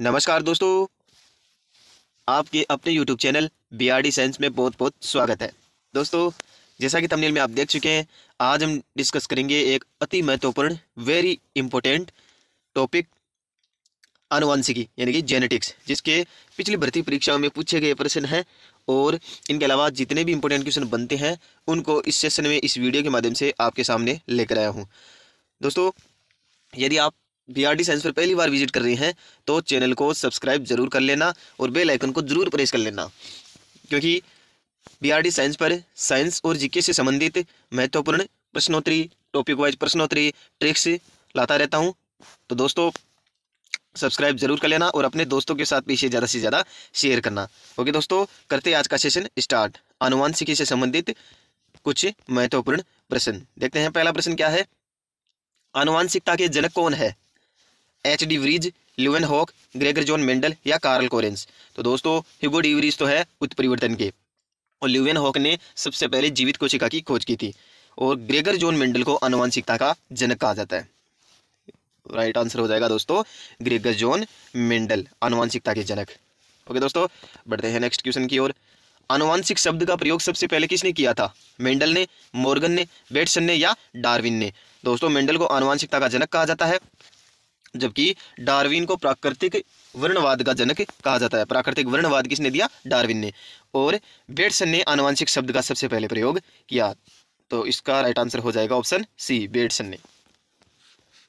नमस्कार दोस्तों आपके अपने YouTube channel B R D science में बहुत बहुत स्वागत है दोस्तों जैसा कि तमनील में आप देख चुके हैं आज हम डिस्कस करेंगे एक अति महत्वपूर्ण वेरी इम्पोर्टेंट टॉपिक आनुवंशिकी यानी कि जेनेटिक्स जिसके पिछली भर्ती परीक्षाओं में पूछे गए प्रश्न हैं और इनके अलावा जितने भी इंपॉर्टेंट क्वेश्चन बनते हैं उनको इस सेशन में इस वीडियो के माध्यम से आपके सामने लेकर आया हूँ दोस्तों यदि आप बीआरडी साइंस पर पहली बार विजिट कर रहे हैं तो चैनल को सब्सक्राइब जरूर कर लेना और बेल आइकन को जरूर प्रेस कर लेना क्योंकि बीआरडी साइंस पर साइंस और जीके से संबंधित महत्वपूर्ण प्रश्नोत्तरी टॉपिक वाइज प्रश्नोत्तरी ट्रिक्स लाता रहता हूँ तो दोस्तों सब्सक्राइब जरूर कर लेना और अपने दोस्तों के साथ भी इसे ज़्यादा से ज़्यादा शेयर करना ओके दोस्तों करते आज का सेशन स्टार्ट आनुवांशिकी से संबंधित कुछ महत्वपूर्ण प्रश्न देखते हैं पहला प्रश्न क्या है आनुवांशिकता के जनक कौन है H D de Vries Leeuwenhoek Gregor John Mendel या कार्ल कोरेंस तो दोस्तों हिगो डिवरीज तो है उत्परिवर्तन के और ल्यूवन हॉक ने सबसे पहले जीवित कोशिका की खोज की थी और ग्रेगर जॉन मेंडल को अनुवांशिकता का जनक कहा जाता है राइट आंसर हो जाएगा दोस्तों ग्रेगर जॉन मेंडल अनुवांशिकता के जनक ओके दोस्तों बढ़ते हैं नेक्स्ट क्वेश्चन की ओर अनुवांशिक शब्द का प्रयोग सबसे पहले किसने किया था मेंडल ने मॉर्गन ने बेटसन ने या डार्विन ने दोस्तों मेंडल को अनुवांशिकता का जनक कहा जाता है जबकि डार्विन को प्राकृतिक वर्णवाद का जनक कहा जाता है प्राकृतिक वर्णवाद किसने दिया डार्विन ने और बेटसन ने आनुवंशिक शब्द का सबसे पहले प्रयोग किया तो इसका राइट आंसर हो जाएगा ऑप्शन सी बेटसन ने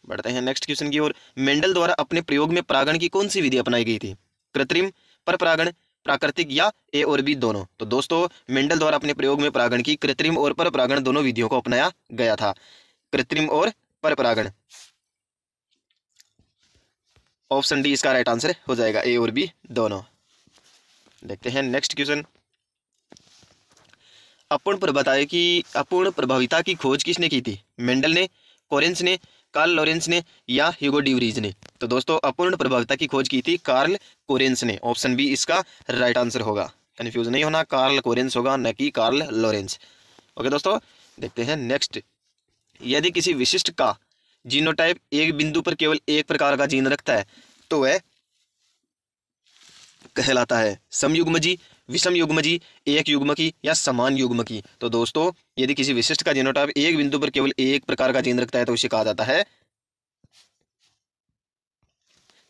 बढ़ते हैं नेक्स्ट क्वेश्चन की ओर मेंडल द्वारा अपने प्रयोग में परागण की कौन सी विधि अपनाई गई थी कृत्रिम पर परागण प्राकृतिक या ए और बी दोनों तो दोस्तों मेंडल द्वारा अपने प्रयोग में परागण की कृत्रिम और पर परागण दोनों विधियों को अपनाया गया था कृत्रिम और पर परागण ऑप्शन डी इसका राइट आंसर हो जाएगा ए और बी दोनों देखते हैं नेक्स्ट क्वेश्चन अपूर्ण बताए कि अपूर्ण प्रभाविता की खोज किसने की थी मेंडल ने कोरेंस ने कार्ल लॉरेंस ने या ह्यूगो ड्यूरीज ने तो दोस्तों अपूर्ण प्रभाविता की खोज की थी कार्ल कोरेंस ने ऑप्शन बी इसका राइट आंसर होगा कन्फ्यूज नहीं होना कार्ल कोरेंस होगा न कि कार्ल लॉरेंस ओके दोस्तों देखते हैं नेक्स्ट यदि किसी विशिष्ट का जीनोटाइप एक बिंदु पर केवल एक प्रकार का जीन रखता है तो वह कहलाता है समयुग्मजी विषम युग्मजी एक युग्म की या समान युग्म की तो दोस्तों यदि किसी विशिष्ट का जीनोटाइप एक बिंदु पर केवल एक प्रकार का जीन रखता है तो उसे कहा जाता है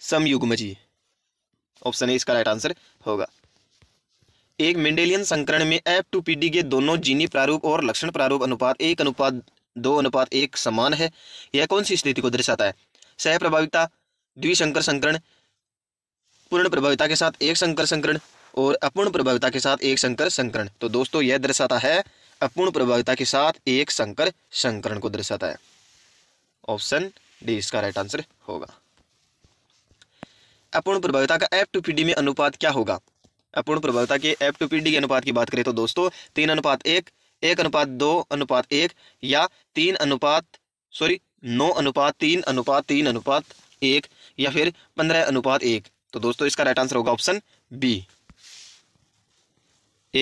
समयुग्मजी ऑप्शन ए इसका राइट आंसर होगा एक मेंडेलियन संकरण में एफ टू पीडी के दोनों जीनी प्रारूप और लक्षण प्रारूप अनुपात एक अनुपात दो अनुपात एक समान है यह कौन सी स्थिति को दर्शाता है सह प्रभाविता द्विशंकर संकरण पूर्ण प्रभाविता के साथ एक संकर संकरण और अपूर्ण प्रभाविता के साथ एक संकर संकरण तो दोस्तों यह दर्शाता है अपूर्ण प्रभाविता के साथ एक संकर संकरण को दर्शाता है ऑप्शन डी इसका राइट आंसर होगा अपूर्ण प्रभाविता का एफ टू पीडी में अनुपात क्या होगा अपूर्ण प्रभाविता के एफ टू पीडी के अनुपात की बात करें तो दोस्तों तीन अनुपात एक एक अनुपात दो अनुपात एक या तीन अनुपात सॉरी नौ अनुपात तीन अनुपात तीन अनुपात एक या फिर पंद्रह अनुपात एक तो दोस्तों इसका राइट आंसर होगा ऑप्शन बी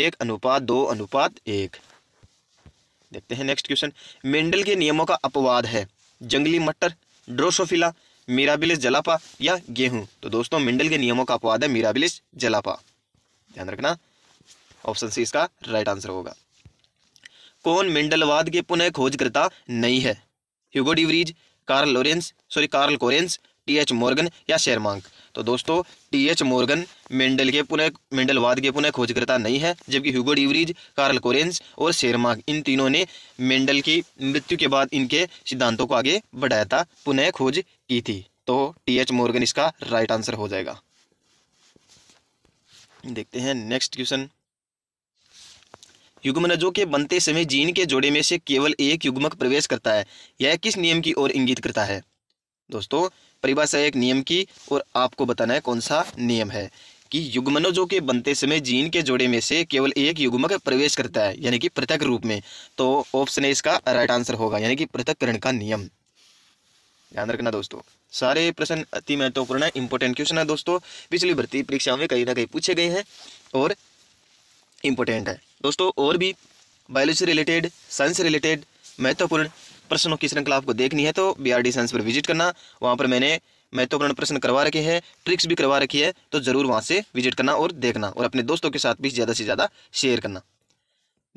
एक अनुपात दो अनुपात एक देखते हैं नेक्स्ट क्वेश्चन मेंडल के नियमों का अपवाद है जंगली मटर ड्रोसोफिला मीराबिलिस जलापा या गेहूं तो दोस्तों मेंडल के नियमों का अपवाद है मीराबिलिस जलापा ध्यान रखना ऑप्शन सी इसका राइट आंसर होगा कौन मेंडलवाद के पुनः खोजकर्ता नहीं है Hugo de Vries Karl Lorenz sorry Karl Correns T H Morgan या शेरमांक तो दोस्तों टी एच मॉर्गन मेंडल के पुनः मेंडलवाद के पुनः खोजकर्ता नहीं है जबकि ह्यूगो डिवरीज कार्ल कोरेंस और शेरमांक इन तीनों ने मेंडल की मृत्यु के बाद इनके सिद्धांतों को आगे बढ़ाया था पुनः खोज की थी तो टी एच मॉर्गन इसका राइट आंसर हो जाएगा देखते हैं नेक्स्ट क्वेश्चन युग्मनजों के बनते समय जीन के जोड़े में से केवल एक युग्मक प्रवेश करता है यह किस नियम की ओर इंगित करता है दोस्तों परिभाषा एक नियम की और आपको बताना है कौन सा नियम है कि युग्मनोजों के बनते समय जीन के जोड़े में से केवल एक युग्मक प्रवेश करता है यानी कि पृथक रूप में तो ऑप्शन है इसका राइट आंसर होगा यानी कि पृथककरण का नियम ध्यान रखना दोस्तों सारे प्रश्न अति महत्वपूर्ण है इंपॉर्टेंट क्वेश्चन है दोस्तों पिछली भर्ती परीक्षाओं में कहीं ना कहीं पूछे गए हैं और इम्पोर्टेंट है दोस्तों और भी बायोलॉजी रिलेटेड साइंस रिलेटेड महत्वपूर्ण प्रश्नों की श्रृंखला आपको देखनी है तो बी साइंस पर विजिट करना वहाँ पर मैंने महत्वपूर्ण प्रश्न करवा रखे हैं ट्रिक्स भी करवा रखी है तो ज़रूर वहाँ से विजिट करना और देखना और अपने दोस्तों के साथ भी ज़्यादा से ज़्यादा शेयर करना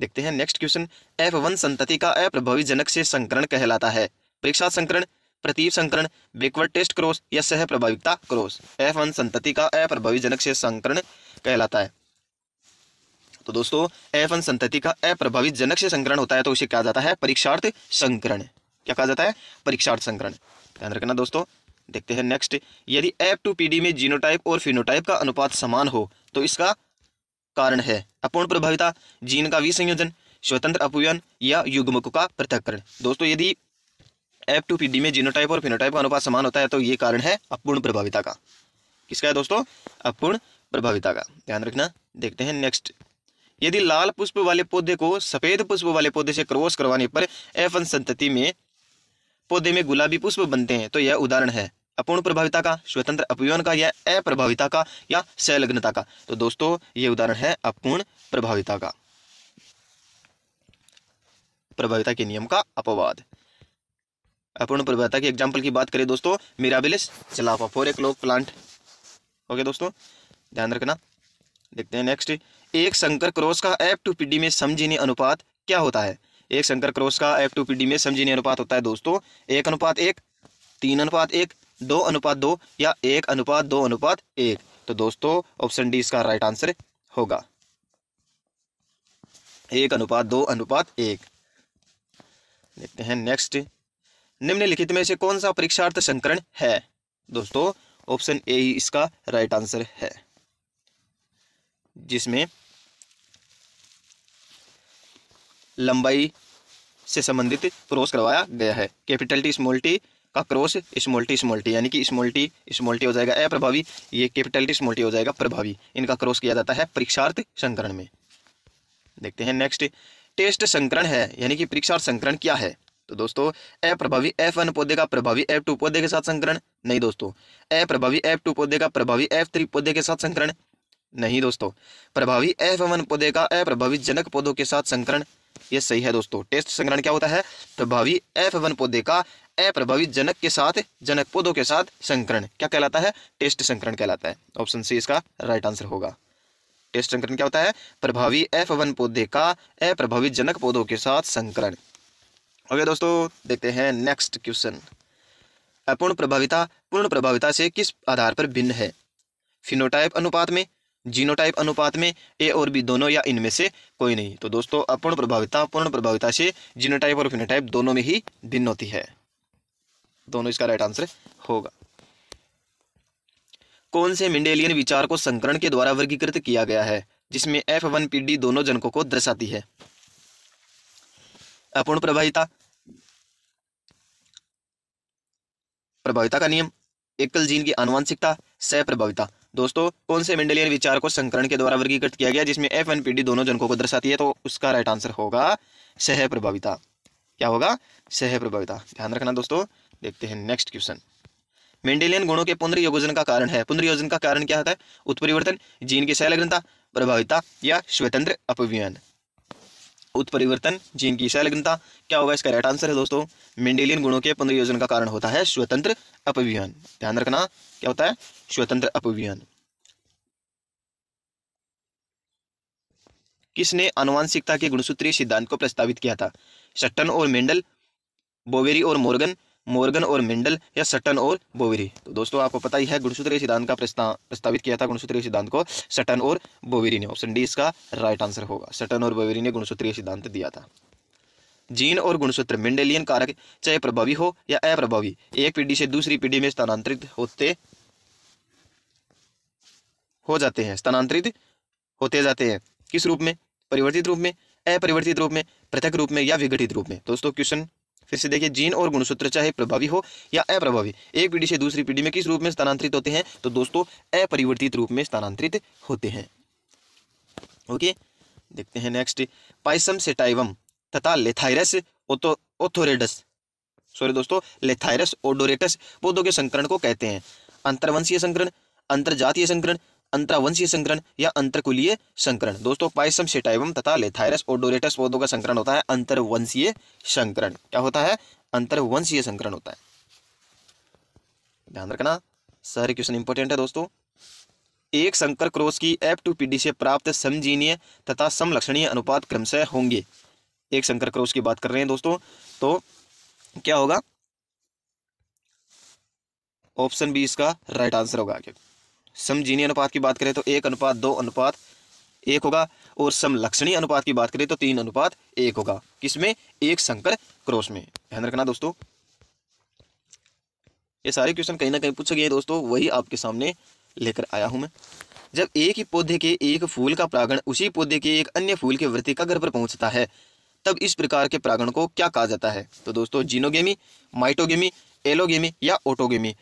देखते हैं नेक्स्ट क्वेश्चन एफ वन संतति का अप्रभावी जनक से संकरण कहलाता है परीक्षा संकरण प्रतीप संकरण बेकवर्ड टेस्ट क्रोस या सह प्रभाविकता क्रोस एफ वन संतति का अप्रभावी जनक से संकरण कहलाता है तो दोस्तों एफ वन संतति का अप्रभावित जनक से संकरण होता है तो उसे कहा जाता है परीक्षार्थ संकरण क्या कहा जाता है परीक्षार्थ संकरण ध्यान रखना दोस्तों देखते हैं नेक्स्ट यदि एफ टू पीडी में जीनोटाइप और फिनोटाइप का अनुपात समान हो तो इसका कारण है अपूर्ण प्रभाविता जीन का विसंयोजन स्वतंत्र अपयन या युग्मक का पृथककरण दोस्तों यदि एफ टू पीडी में जीनोटाइप और फिनोटाइप का अनुपात समान होता है तो ये कारण है अपूर्ण प्रभाविता का किसका है दोस्तों अपूर्ण प्रभाविता का ध्यान रखना देखते हैं नेक्स्ट यदि लाल पुष्प वाले पौधे को सफेद पुष्प वाले पौधे से क्रॉस करवाने पर एफ संतति में पौधे में गुलाबी पुष्प बनते हैं तो यह उदाहरण है अपूर्ण प्रभाविता का स्वतंत्र अपयन का या अप्रभाविता का या सलग्नता का तो दोस्तों ये उदाहरण है अपूर्ण प्रभाविता का प्रभाविता के नियम का अपवाद अपूर्ण प्रभाविता की एग्जाम्पल की बात करें दोस्तों Mirabilis jalapa four a plant okay दोस्तों ध्यान रखना देखते हैं नेक्स्ट एक संकर क्रॉस का एफ टू पी डी में समझीनी अनुपात क्या होता है एक संकर क्रॉस का एफ टू पी डी में समझीनी अनुपात होता है दोस्तों एक अनुपात एक तीन अनुपात एक दो अनुपात दो या एक अनुपात दो अनुपात एक तो दोस्तों ऑप्शन डी इसका राइट आंसर होगा एक अनुपात दो अनुपात एक देखते हैं नेक्स्ट निम्नलिखित में से कौन सा परीक्षार्थ संकरण है दोस्तों ऑप्शन ए ही इसका राइट आंसर है जिसमें लंबाई से संबंधित क्रॉस करवाया गया है कैपिटल टी स्मॉल टी का cross small T small T यानी कि स्मॉल टी स्मॉल टी हो जाएगा अप्रभावी ये कैपिटल टी स्मॉल टी हो जाएगा प्रभावी इनका क्रॉस किया जाता है परीक्षार्थ संकरण में देखते हैं नेक्स्ट टेस्ट संकरण है यानी कि परीक्षार्थ संकरण क्या है तो दोस्तों अप्रभावी एफ वन पौधे का प्रभावी एफ टू पौधे के साथ संकरण नहीं दोस्तों अप्रभावी एफ टू पौधे का प्रभावी एफ थ्री पौधे के साथ संकरण नहीं दोस्तों प्रभावी एफ वन पौधे का अप्रभावी जनक पौधों के साथ संकरण ये सही है दोस्तों टेस्ट संग्रहण क्या होता है प्रभावी एफ वन पौधे का अप्रभावी जनक के साथ जनक पौधों के साथ संकरण क्या कहलाता है टेस्ट संकरण कहलाता है ऑप्शन सी इसका राइट आंसर होगा टेस्ट संकरण क्या होता है प्रभावी एफ वन पौधे का अप्रभावी जनक पौधों के साथ संकरण ओके दोस्तों देखते हैं नेक्स्ट क्वेश्चन अपूर्ण प्रभाविता पूर्ण प्रभाविता से किस आधार पर भिन्न है फिनोटाइप अनुपात में जीनोटाइप अनुपात में ए और बी दोनों या इनमें से कोई नहीं तो दोस्तों अपूर्ण प्रभाविता पूर्ण प्रभाविता से जीनोटाइप और फिनोटाइप दोनों में ही भिन्न होती है दोनों इसका राइट आंसर होगा कौन से मिंडेलियन विचार को संकरण के द्वारा वर्गीकृत किया गया है जिसमें एफ वन पी डी दोनों जनकों को दर्शाती है अपूर्ण प्रभाविता प्रभाविता का नियम एकल जीन की आनुवांशिकता सह प्रभाविता दोस्तों कौन से मेंडेलियन विचार को संकरण के द्वारा वर्गीकृत किया गया जिसमें एफ एंड पी डी दोनों जनकों को दर्शाती है तो उसका राइट आंसर होगा सह प्रभाविता क्या होगा सह प्रभाविता ध्यान रखना दोस्तों देखते हैं नेक्स्ट क्वेश्चन मेंडेलियन गुणों के पुनर्योजन का कारण है पुनर्योजन का कारण क्या होता है उत्परिवर्तन जीन की सहलग्नता प्रभाविता या स्वतंत्र अपव्ययन उत्परिवर्तन जीन की संलग्नता क्या होगा इसका राइट आंसर है दोस्तों मेंडेलियन गुणों के पुनर्योजन का कारण होता है स्वतंत्र अपव्यन ध्यान रखना क्या होता है स्वतंत्र अपव्यन किसने अनुवांशिकता के गुणसूत्रीय सिद्धांत को प्रस्तावित किया था सट्टन और मेंडल बोवेरी और मोर्गन मोर्गन और मिंडल या सटन और बोवेरी तो दोस्तों आपको पता ही है गुणसूत्रीय सिद्धांत का प्रस्तावित किया था गुणसूत्रीय सिद्धांत को सटन और बोवेरी ने ऑप्शन डी इसका राइट आंसर होगा सटन और बोवेरी ने गुणसूत्रीय सिद्धांत दिया था जीन और गुणसूत्र मिंडेलियन कारक चाहे प्रभावी हो या अप्रभावी एक पीढ़ी से दूसरी पीढ़ी में स्थानांतरित होते हो जाते हैं स्थानांतरित होते जाते हैं किस रूप में परिवर्तित रूप में अपरिवर्तित रूप में पृथक रूप में या विघटित रूप में दोस्तों क्वेश्चन फिर से देखिए जीन और गुणसूत्र चाहे प्रभावी हो या अप्रभावी एक पीढ़ी से दूसरी पीढ़ी में किस रूप में स्थानांतरित होते हैं तो दोस्तों अपरिवर्तित रूप में स्थानांतरित होते हैं ओके देखते हैं नेक्स्ट पाइसम सेटाइवम तथा लेथाइरस ओथोरेडस सॉरी दोस्तों लेथाइरस ओडोरेटस पौधों के संकरण को कहते हैं अंतर्वंशीय संकरण अंतर्जातीय संकरण अंतरावंशीय संकरण या अंतरकुलीय संकरण दोस्तों पाइसम सेटाइवम तथा लेथायरस और डोरेटस पौधों का संकरण होता है अंतरवंशीय संकरण क्या होता है अंतरवंशीय संकरण होता है ध्यान रखना सारे क्वेश्चन इंपोर्टेंट है दोस्तों एक संकर क्रोस की एफ टू पी डी से प्राप्त समजीनीय तथा समलक्षणीय अनुपात क्रमशः होंगे एक संकर क्रोस की बात कर रहे हैं दोस्तों तो क्या होगा ऑप्शन बी इसका राइट आंसर होगा आगे समझीनी अनुपात की बात करें तो एक अनुपात दो अनुपात एक होगा और समलक्षणी अनुपात की बात करें तो तीन अनुपात एक होगा किसमें एक संकर क्रोश में ध्यान रखना दोस्तों ये सारे क्वेश्चन कहीं ना कहीं पूछे गए दोस्तों वही आपके सामने लेकर आया हूं मैं जब एक ही पौधे के एक फूल का प्रागण उसी पौधे के एक अन्य फूल के वृत्ति का घर पर पहुंचता है तब इस प्रकार के प्रागण को क्या कहा जाता है तो दोस्तों जीनोगेमी माइटोगेमी एलोगेमी या ओटोगेमी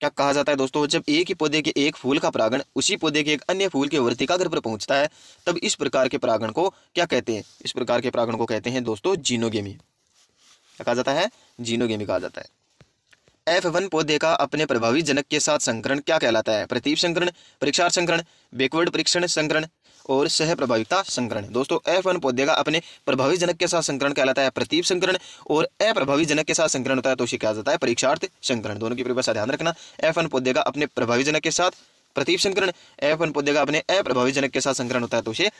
क्या कहा जाता है दोस्तों जब एक ही पौधे के एक फूल का परागण उसी पौधे के एक अन्य फूल के घर पर पहुंचता है तब इस प्रकार के परागण को क्या कहते हैं इस प्रकार के परागण को कहते हैं दोस्तों जीनोगेमी क्या कहा जाता है जीनोगेमी कहा जाता है एफ वन पौधे का अपने प्रभावी जनक के साथ संकरण क्या कहलाता है प्रतीप संकरण परीक्षार संकरण बैकवर्ड परीक्षण संकरण और सह प्रभाविकता संकरण दोस्तों एफ वन पौधे का अपने प्रभावी जनक के साथ संकरण कहलाता है प्रतीप संकरण और अप्रभावी जनक के साथ संकरण होता है तो उसे क्या जाता है परीक्षार्थ संकरण दोनों की परिभाषा ध्यान रखना एफ वन पौधे का अपने प्रभावी जनक के साथ प्रतीप संकरण एफ वन पौधे का अपने अप्रभावी जनक के साथ संकरण होता है तो उसे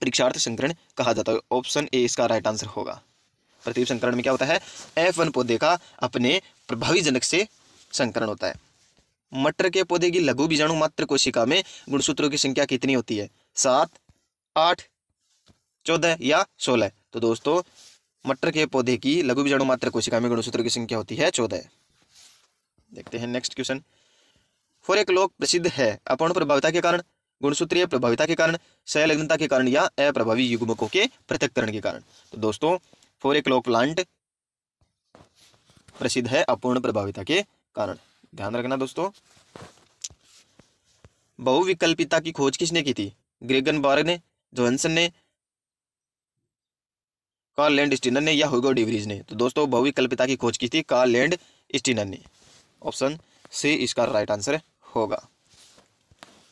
परीक्षार्थ संकरण कहा जाता है ऑप्शन ए इसका राइट आंसर होगा प्रतीप संकरण में क्या होता है एफ वन पौधे का अपने प्रभावी जनक से संकरण होता है मटर के पौधे की लघु बीजाणु मात्र कोशिका में गुणसूत्रों की संख्या कितनी होती है सात आठ चौदह या सोलह तो दोस्तों मटर के पौधे की लघु बीजाणु मात्र कोशिका में गुणसूत्र की संख्या होती है चौदह देखते हैं नेक्स्ट क्वेश्चन फॉर एक लोक प्रसिद्ध है अपर्ण प्रभाविता के कारण गुणसूत्रीय प्रभाविता के कारण सहलग्नता के कारण या अप्रभावी युगमकों के पृथककरण के कारण तो दोस्तों फॉर एक लोक प्लांट प्रसिद्ध है अपूर्ण प्रभाविता के कारण ध्यान रखना दोस्तों बहुविकल्पिता की खोज किसने की थी ग्रेगन बार्ग ने जोहनसन ने कार्ल लैंड स्टीनर ने या हुगो डिवरीज ने तो दोस्तों बहुविकल्पिता की खोज की थी कार्लैंड लैंड स्टीनर ने ऑप्शन सी इसका राइट आंसर होगा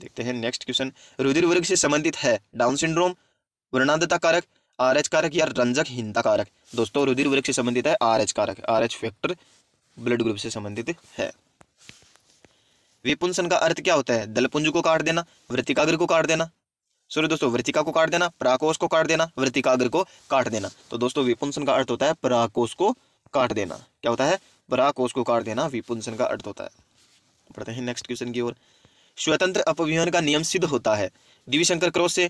देखते हैं नेक्स्ट क्वेश्चन रुधिर वर्ग से संबंधित है डाउन सिंड्रोम वर्णांधता कारक आर एच कारक या रंजक हिंता कारक दोस्तों रुधिर वर्ग से संबंधित है आर एच कारक R H factor blood group से संबंधित है विपुंसन का अर्थ क्या होता है दलपुंज को काट देना वृत्तिकाग्र को काट देना सूर्य दोस्तों वृतिका को काट देना प्राकोष को काट देना वृतिकाग्र को काट देना तो दोस्तों विपुंसन का अर्थ होता है प्राकोष को काट देना क्या होता है प्राकोष को काट देना विपुंसन का अर्थ होता है पढ़ते हैं नेक्स्ट क्वेश्चन की ओर स्वतंत्र अपव्यूहन का नियम सिद्ध होता है दिविशंकर क्रोश से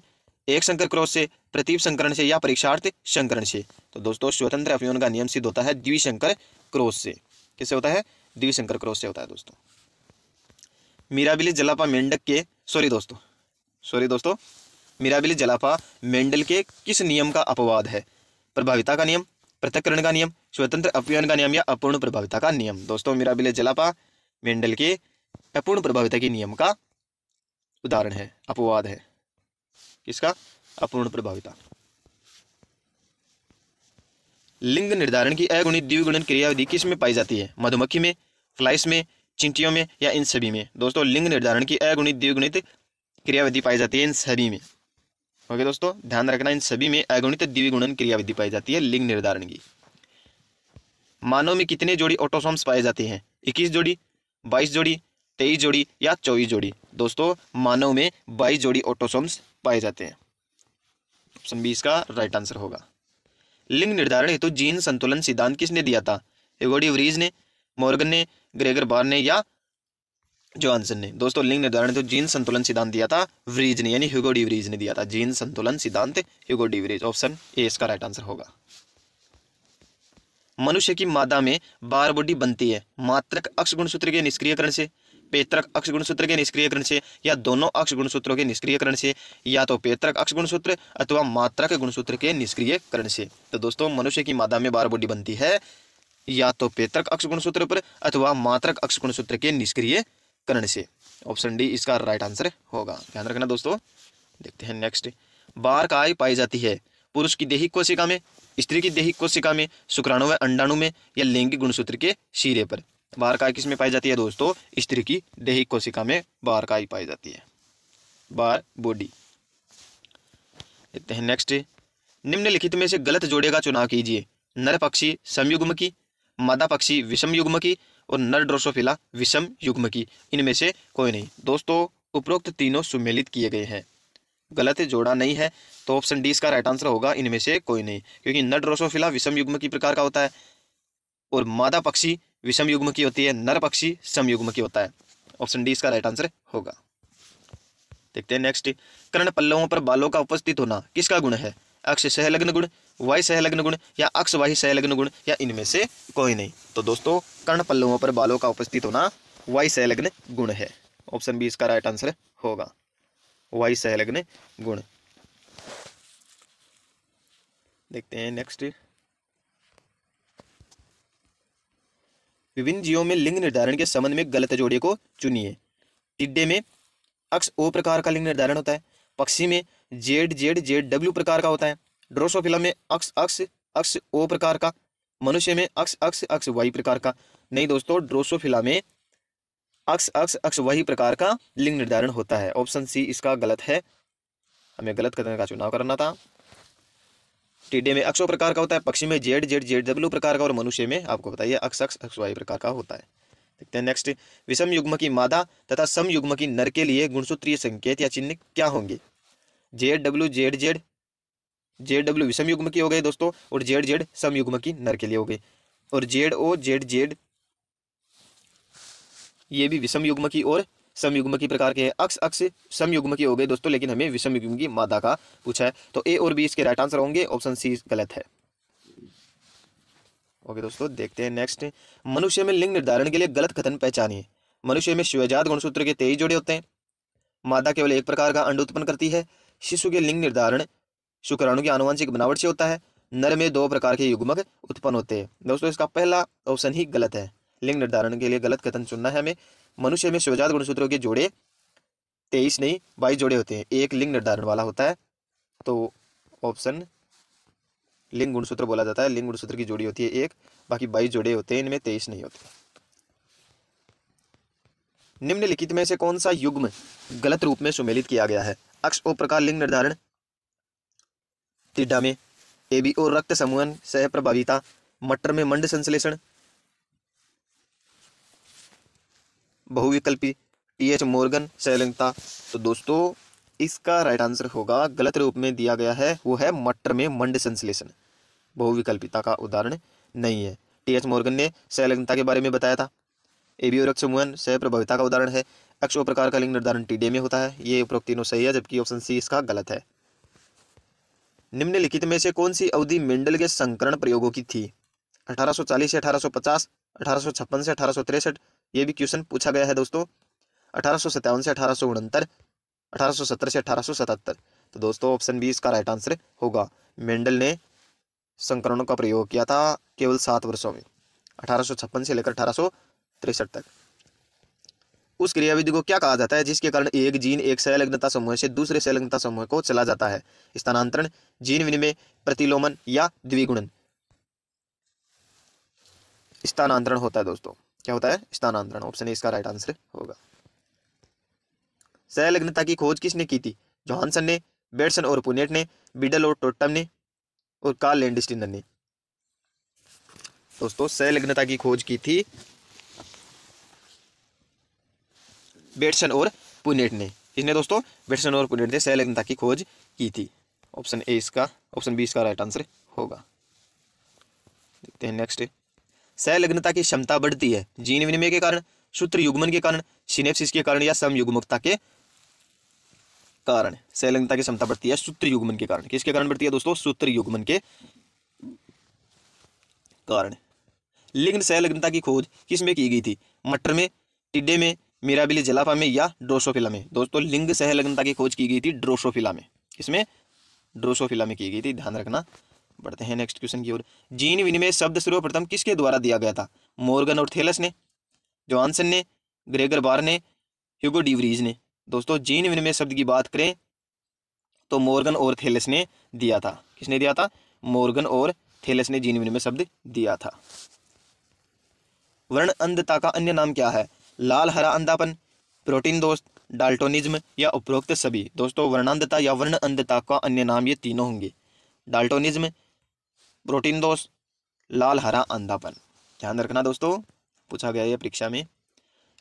एक शंकर क्रॉस से प्रतीप संकरण से या परीक्षार्थ संकरण से तो दोस्तों स्वतंत्र अपव्यूहन का नियम सिद्ध होता है द्विशंकर क्रॉस से किससे होता है द्विशंकर क्रॉस से होता है दोस्तों मीराबिली जलापा मेंढक के सॉरी दोस्तों सॉरी दोस्तों मिराबिल जलाफा मेंडल के किस नियम का अपवाद है प्रभाविता का नियम पृथककरण का नियम स्वतंत्र अपयन का नियम या अपूर्ण प्रभाविता का नियम दोस्तों मिराबिल जलापा मेंडल के अपूर्ण प्रभाविता के नियम का उदाहरण है अपवाद है किसका अपूर्ण प्रभाविता लिंग निर्धारण की अगुणित द्विगुणन क्रियाविधि किस में पाई जाती है मधुमक्खी में फ्लाइस में चिंटियों में या इन सभी में दोस्तों लिंग निर्धारण की अगुणित द्विगुणित क्रियाविधि पाई जाती है इन सभी में ओके दोस्तों ध्यान रखना इन सभी में अगुणित द्विगुणन क्रियाविधि पाई जाती है लिंग निर्धारण की मानव में कितने जोड़ी ऑटोसोम्स पाए जाते हैं इक्कीस जोड़ी बाईस जोड़ी तेईस जोड़ी या चौबीस जोड़ी दोस्तों मानव में बाईस जोड़ी ऑटोसोम्स पाए जाते हैं ऑप्शन बीस का राइट आंसर होगा लिंग निर्धारण हेतु तो जीन संतुलन सिद्धांत किसने दिया था एगोडी व्रीज ने मॉर्गन ने ग्रेगर बार ने या जॉनसन ने दोस्तों लिंग निर्धारण तो जीन संतुलन सिद्धांत दिया था व्रीज ने यानी ह्यूगो डिवरीज ने दिया था जीन संतुलन सिद्धांत ह्यूगो डिवरीज ऑप्शन ए इसका राइट आंसर होगा मनुष्य की मादा में बार बारबोडी बनती है मात्रक अक्ष गुणसूत्र के निष्क्रियकरण से पेत्रक अक्ष गुणसूत्र के निष्क्रियकरण से या दोनों अक्ष गुणसूत्रों के निष्क्रियकरण से या तो पेत्रक अक्ष गुणसूत्र अथवा मात्रक गुणसूत्र के निष्क्रियकरण से तो दोस्तों मनुष्य की मादा में बार बारबोडी बनती है या तो पेत्रक अक्ष गुणसूत्र पर अथवा मात्रक अक्ष गुणसूत्र के निष्क्रिय कन्नड़ से ऑप्शन डी इसका राइट आंसर होगा ध्यान रखना दोस्तों देखते हैं नेक्स्ट बार काय पाई जाती है पुरुष की देहिक कोशिका में स्त्री की देहिक कोशिका में शुक्राणु व अंडाणु में या लैंगिक गुणसूत्र के सिरे पर बार काय किस में पाई जाती है दोस्तों स्त्री की देहिक कोशिका में बार काय पाई जाती है बार बॉडी देखते हैं नेक्स्ट निम्नलिखित में से गलत जोड़े का चुनाव कीजिए नर पक्षी समयुग्म की मादा पक्षी विषम युग्म की और नर ड्रोसोफिला विषम युग्म की इनमें से कोई नहीं दोस्तों उपरोक्त तीनों सुमेलित किए गए हैं गलत है, जोड़ा नहीं है तो ऑप्शन डी इसका राइट आंसर होगा इनमें से कोई नहीं क्योंकि नर ड्रोसोफिला विषम युग्म की प्रकार का होता है और मादा पक्षी विषम युग्म की होती है नर पक्षी समयुग्म की होता है ऑप्शन डी इसका राइट आंसर होगा देखते हैं नेक्स्ट कर्ण पल्लवों पर बालों का उपस्थित होना किसका गुण है अक्ष सहलग्न गुण वाई सहलग्न गुण या अक्ष वाही सहलग्न गुण या इनमें से कोई नहीं तो दोस्तों कर्ण पल्लवों पर बालों का उपस्थित होना वाई सहलग्न गुण है ऑप्शन बी इसका राइट आंसर होगा वाई सहलग्न गुण देखते हैं नेक्स्ट विभिन्न जीवों में लिंग निर्धारण के संबंध में गलत जोड़े को चुनिए टिड्डे में अक्ष ओ प्रकार का लिंग निर्धारण होता है पक्षी में जेड जेड जेड डब्ल्यू प्रकार का होता है ड्रोसोफिला में अक्स अक्स अक्स ओ प्रकार का मनुष्य में अक्स अक्स अक्स वाई प्रकार का नहीं दोस्तों ड्रोसोफिला में अक्स अक्स अक्स वही प्रकार का लिंग निर्धारण होता है ऑप्शन सी इसका गलत है हमें गलत कथन का चुनाव करना था टीडे में अक्षो प्रकार का होता है पक्षी में जेड जेड जेड डब्ल्यू प्रकार का और मनुष्य में आपको बताइए अक्स अक्स अक्स वाई प्रकार का होता है देखते हैं नेक्स्ट विषम युग्म की मादा तथा सम युग्म की नर के लिए गुणसूत्रीय संकेत या चिन्ह क्या होंगे Z W Z Z Z W युग्म की हो गई दोस्तों और जेड जेड समयुग्म की नर के लिए हो गई और जेड ओ जेड जेड ये भी विषम युग्म की और समयुग्म की प्रकार के हैं अक्ष अक्स समयुग्म की हो गई दोस्तों लेकिन हमें विषम युग्म की मादा का पूछा है तो ए और बी इसके राइट आंसर होंगे ऑप्शन सी गलत है ओके दोस्तों देखते हैं नेक्स्ट मनुष्य में लिंग निर्धारण के लिए गलत कथन पहचानिए मनुष्य में शिवजात गुणसूत्र के तेईस जोड़े होते हैं मादा केवल एक प्रकार का अंड उत्पन्न करती है शिशु के लिंग निर्धारण शुक्राणु की आनुवंशिक बनावट से होता है नर में दो प्रकार के युग्मक उत्पन्न होते हैं दोस्तों इसका पहला ऑप्शन ही गलत है लिंग निर्धारण के लिए गलत कथन चुनना है हमें मनुष्य में शिवजात गुणसूत्रों के जोड़े तेईस नहीं बाईस जोड़े होते हैं एक लिंग निर्धारण वाला होता है तो ऑप्शन लिंग गुणसूत्र बोला जाता है लिंग गुणसूत्र की जोड़ी होती है एक बाकी बाईस जोड़े होते हैं इनमें तेईस नहीं होते निम्नलिखित में से कौन सा युग्म गलत रूप में सुमेलित किया गया है अक्ष और प्रकार लिंग निर्धारण टिड्डा में ए बी और रक्त समूहन सह प्रभाविता मटर में मंड संश्लेषण बहुविकल्पी टी एच मोर्गन सहलिंगता तो दोस्तों इसका राइट आंसर होगा गलत रूप में दिया गया है वो है मटर में मंड संश्लेषण बहुविकल्पिता का उदाहरण नहीं है टीएच मोर्गन ने सहलिंगता के बारे में बताया था ए बी और एक्स अमूमन सह प्रभाविता का उदाहरण है एक्स ओ प्रकार का लिंग निर्धारण टी डी में होता है ये उपरोक्त तीनों सही है जबकि ऑप्शन सी इसका गलत है निम्नलिखित में से कौन सी अवधि मेंडल के संकरण प्रयोगों की थी 1840 से 1850, 1856 से अठारह ये भी क्वेश्चन पूछा गया है दोस्तों अठारह से अठारह अठारह से अठारह तो दोस्तों ऑप्शन बी इसका राइट आंसर होगा मेंडल ने संकरणों का प्रयोग किया था केवल सात वर्षों में अठारह से लेकर अठारह तिरसठ तक उस क्रियाविधि को क्या कहा जाता है जिसके कारण एक जीन एक सहलग्नता समूह से दूसरे सहलग्नता समूह को चला जाता है स्थानांतरण जीन विनिमय प्रतिलोमन या द्विगुणन स्थानांतरण होता है दोस्तों क्या होता है स्थानांतरण ऑप्शन इसका राइट आंसर होगा सहलग्नता की खोज किसने की थी जोहानसन ने बेडसन और पुनेट ने बिडल और टोटम ने और कार्ल लैंडस्टिनर ने दोस्तों सहलग्नता की खोज की थी बेटसन और पुनेट ने इसने दोस्तों बेटसन और पुनेट ने सैलग्नता की खोज की थी ऑप्शन ए इसका ऑप्शन बी इसका राइट आंसर होगा देखते हैं नेक्स्ट सैलग्नता की क्षमता बढ़ती है जीन विनिमय के कारण सूत्र युग्मन के कारण सिनेप्सिस के कारण या समयुग्मकता के कारण सैलग्नता की क्षमता बढ़ती है सूत्र युग्मन के कारण किसके कारण बढ़ती है दोस्तों सूत्र युग्मन के कारण लिग्न सैलग्नता की खोज किसमें की गई थी मटर में टिड्डे में मीराबिली जलापा में या ड्रोसोफिला में दोस्तों लिंग सहलग्नता की खोज की गई थी ड्रोसोफिला में इसमें ड्रोसोफिला में की गई थी ध्यान रखना बढ़ते हैं नेक्स्ट क्वेश्चन की ओर जीन विनिमय शब्द सर्वप्रथम किसके द्वारा दिया गया था मोर्गन और थेलस ने जॉनसन ने ग्रेगर बार ने ह्यूगो डिवरीज ने दोस्तों जीन विनिमय शब्द की बात करें तो मोर्गन और थेलस ने दिया था किसने दिया था मोर्गन और थेलस ने जीन विनिमय शब्द दिया था वर्ण अंधता का अन्य नाम क्या है लाल हरा अंधापन प्रोटीन दोस्त डाल्टोनिज्म या उपरोक्त सभी दोस्तों वर्णांधता या वर्ण अंधता का अन्य नाम ये तीनों होंगे डाल्टोनिज्म प्रोटीन दोष लाल हरा अंधापन ध्यान रखना दोस्तों पूछा गया है परीक्षा में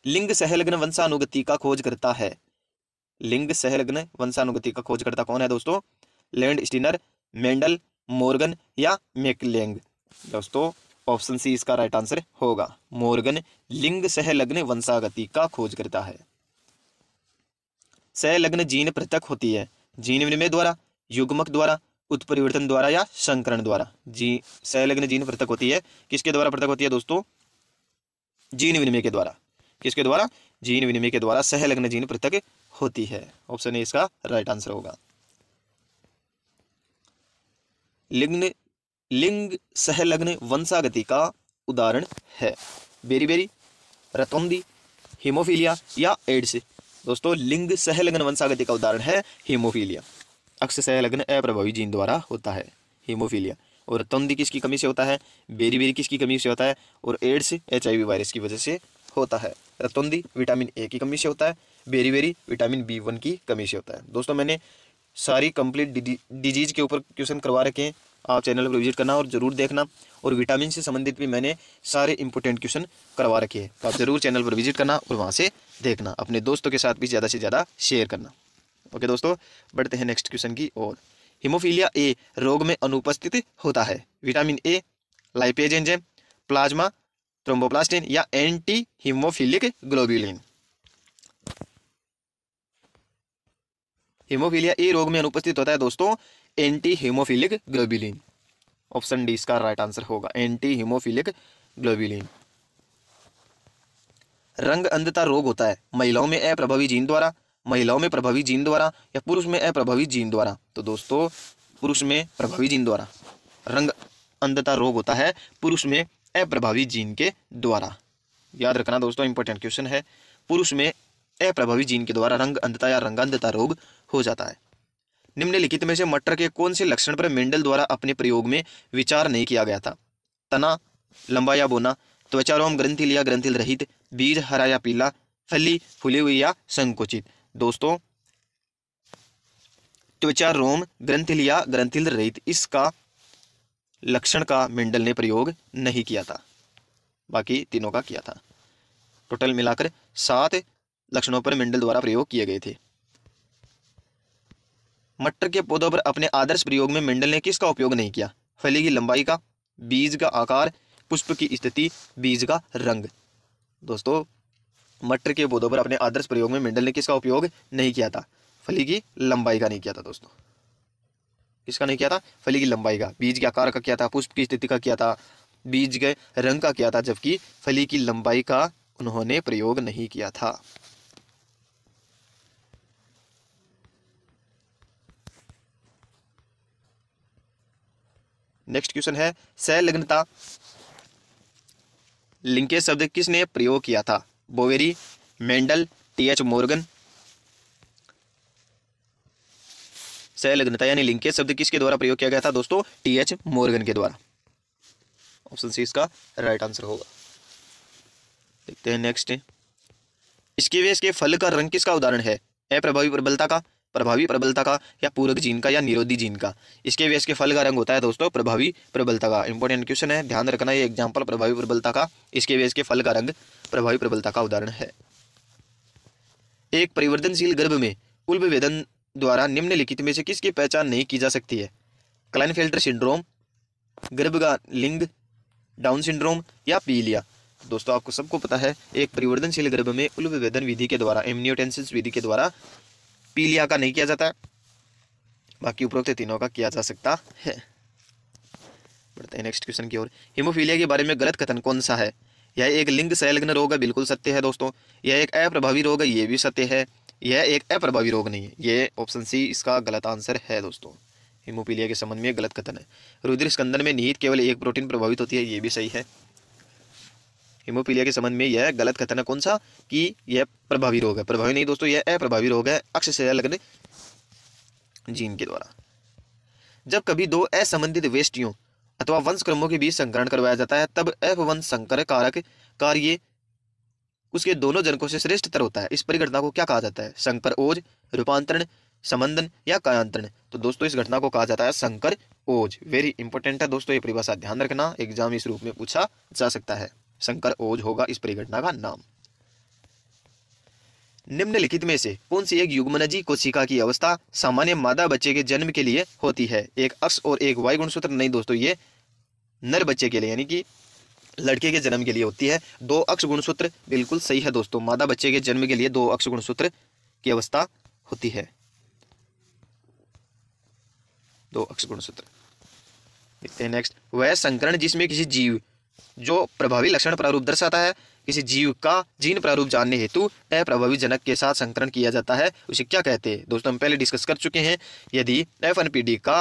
लिंग सहलग्न वंशानुगति का खोज करता है लिंग सहलग्न वंशानुगति का खोज करता कौन है दोस्तों लैंड स्टीनर मेंडल मोर्गन या मेकलेंग दोस्तों ऑप्शन सी इसका राइट आंसर होगा मोर्गन लिंग सहलग्न वंशागति का खोज करता है सहलग्न जीन पृथक होती है जीन विनिमय द्वारा युग्मक द्वारा उत्परिवर्तन द्वारा या संकरण द्वारा जी सहलग्न जीन पृथक होती है किसके द्वारा पृथक होती है दोस्तों जीन विनिमय के द्वारा किसके द्वारा जीन विनिमय के द्वारा सहलग्न जीन पृथक होती है ऑप्शन ए इसका राइट आंसर होगा लिंग लिंग सहलग्न वंशागति का उदाहरण है बेरीबेरी रतौंदी हीमोफीलिया या एड्स दोस्तों लिंग सहलग्न वंशागति का उदाहरण है हीमोफीलिया अक्सर सहलग्न अप्रभावी जीन द्वारा होता है हीमोफीलिया और रतौंदी किसकी कमी से होता है बेरी बेरी किसकी कमी से होता है और एड्स एच वायरस की वजह से होता है रतौंदी विटामिन ए की कमी से होता है beriberi vitamin B one की कमी से होता है दोस्तों मैंने सारी कंप्लीट डिजीज के ऊपर क्वेश्चन करवा रखे हैं आप चैनल पर विजिट करना और ज़रूर देखना और विटामिन से संबंधित भी मैंने सारे इंपोर्टेंट क्वेश्चन करवा रखे हैं तो आप ज़रूर चैनल पर विजिट करना और वहाँ से देखना अपने दोस्तों के साथ भी ज़्यादा से ज़्यादा शेयर करना ओके दोस्तों बढ़ते हैं नेक्स्ट क्वेश्चन की और हिमोफीलिया ए रोग में अनुपस्थित होता है vitamin A lipase enzyme plasma thromboplastin या anti haemophilic globulin haemophilia A रोग में अनुपस्थित होता है दोस्तों anti haemophilic globulin option D इसका राइट आंसर होगा एंटी हीमोफिलिक ग्लोबिलिन रंग अंधता रोग होता है महिलाओं में अप्रभावी जीन द्वारा महिलाओं में प्रभावी जीन द्वारा या पुरुष में अप्रभावी जीन द्वारा तो दोस्तों पुरुष में प्रभावी जीन द्वारा रंग अंधता रोग होता है पुरुष में अप्रभावी जीन के द्वारा याद रखना दोस्तों इंपॉर्टेंट क्वेश्चन है पुरुष में अप्रभावी जीन के द्वारा रंग अंधता या रंगांधता रोग हो जाता है निम्नलिखित में से मटर के कौन से लक्षण पर मेंडल द्वारा अपने प्रयोग में विचार नहीं किया गया था तना लंबा या बोना त्वचारोम ग्रंथिल या ग्रंथिल रहित बीज हरा या पीला फली फूली हुई या संकुचित दोस्तों त्वचा रोम ग्रंथिल या ग्रंथिल रहित इसका लक्षण का मेंडल ने प्रयोग नहीं किया था बाकी तीनों का किया था टोटल मिलाकर सात लक्षणों पर मेंडल द्वारा प्रयोग किए गए थे मटर के पौधों पर अपने आदर्श प्रयोग में मेंडल ने किसका उपयोग नहीं किया फली की लंबाई का बीज का आकार पुष्प की स्थिति बीज का रंग दोस्तों मटर के पौधों पर अपने आदर्श प्रयोग में मेंडल ने किसका उपयोग नहीं किया था फली की लंबाई का नहीं किया था दोस्तों किसका नहीं किया था फली की लंबाई का बीज के आकार का किया था पुष्प की स्थिति का किया था बीज के रंग का किया था जबकि फली की लंबाई का उन्होंने प्रयोग नहीं किया था नेक्स्ट क्वेश्चन है सहलग्नता लिंकेज शब्द किसने प्रयोग किया था Boveri Mendel T H Morgan सहलग्नता यानी लिंकेज शब्द किसके द्वारा प्रयोग किया गया था दोस्तों टी एच मोर्गन के द्वारा ऑप्शन सी इसका राइट आंसर होगा देखते हैं नेक्स्ट इसके वे इसके फल का रंग किसका उदाहरण है अप्रभावी प्रबलता का प्रभावी प्रबलता का या पूरक जीन का या निरोधी जीन का इसके वे इसके फल का रंग होता है दोस्तों प्रभावी प्रबलता का इंपॉर्टेंट क्वेश्चन है ध्यान रखना ये एग्जाम्पल प्रभावी प्रबलता का इसके वे इसके फल का रंग प्रभावी प्रबलता का उदाहरण है एक परिवर्तनशील गर्भ में उल्ब वेदन द्वारा निम्नलिखित में से किसकी पहचान नहीं की जा सकती है क्लाइनफेल्टर सिंड्रोम गर्भ का लिंग डाउन सिंड्रोम या पीलिया दोस्तों आपको सबको पता है एक परिवर्तनशील गर्भ में उल्व वेदन विधि के द्वारा एम्नियोटेंसिस विधि के द्वारा पीलिया का नहीं किया जाता है बाकी उपरोक्त तीनों का किया जा सकता है बढ़ते हैं नेक्स्ट क्वेश्चन की ओर हिमोफीलिया के बारे में गलत कथन कौन सा है यह एक लिंग संलग्न रोग है बिल्कुल सत्य है दोस्तों यह एक अप्रभावी रोग है ये भी सत्य है यह एक अप्रभावी रोग नहीं है ये ऑप्शन सी इसका गलत आंसर है दोस्तों हिमोफीलिया के संबंध में गलत कथन है रुद्र स्कंदन में निहित केवल एक प्रोटीन प्रभावित होती है ये भी सही है हिमोफीलिया के संबंध में यह गलत कथन है कौन सा कि यह प्रभावी रोग है प्रभावी नहीं दोस्तों यह अप्रभावी रोग है अक्ष से लगने जीन के द्वारा जब कभी दो असंबंधित वेष्टियों अथवा वंश क्रमों के बीच संकरण करवाया जाता है तब एफ वंश संकर कारक कार्य उसके दोनों जनकों से श्रेष्ठ तर होता है इस परिघटना को क्या कहा जाता है संकर ओज रूपांतरण समंदन या कायांतरण तो दोस्तों इस घटना को कहा जाता है संकर ओज वेरी इंपॉर्टेंट है दोस्तों ये परिभाषा ध्यान रखना एग्जाम इस रूप में पूछा जा सकता है शंकर ओज होगा इस परिघटना का नाम निम्नलिखित में से कौन सी एक युग्मनजी कोशिका की अवस्था सामान्य मादा बच्चे के जन्म के लिए होती है एक अक्ष और एक वायु गुणसूत्र नहीं दोस्तों ये नर बच्चे के लिए यानी कि लड़के के जन्म के लिए होती है दो अक्ष गुणसूत्र बिल्कुल सही है दोस्तों मादा बच्चे के जन्म के लिए दो अक्ष गुणसूत्र की अवस्था होती है दो अक्ष गुणसूत्र देखते हैं नेक्स्ट वह संकरण जिसमें किसी जीव जो प्रभावी लक्षण प्रारूप दर्शाता है किसी जीव का जीन प्रारूप जानने हेतु अप्रभावी जनक के साथ संकरण किया जाता है उसे क्या कहते हैं दोस्तों हम पहले डिस्कस कर चुके हैं यदि एफ का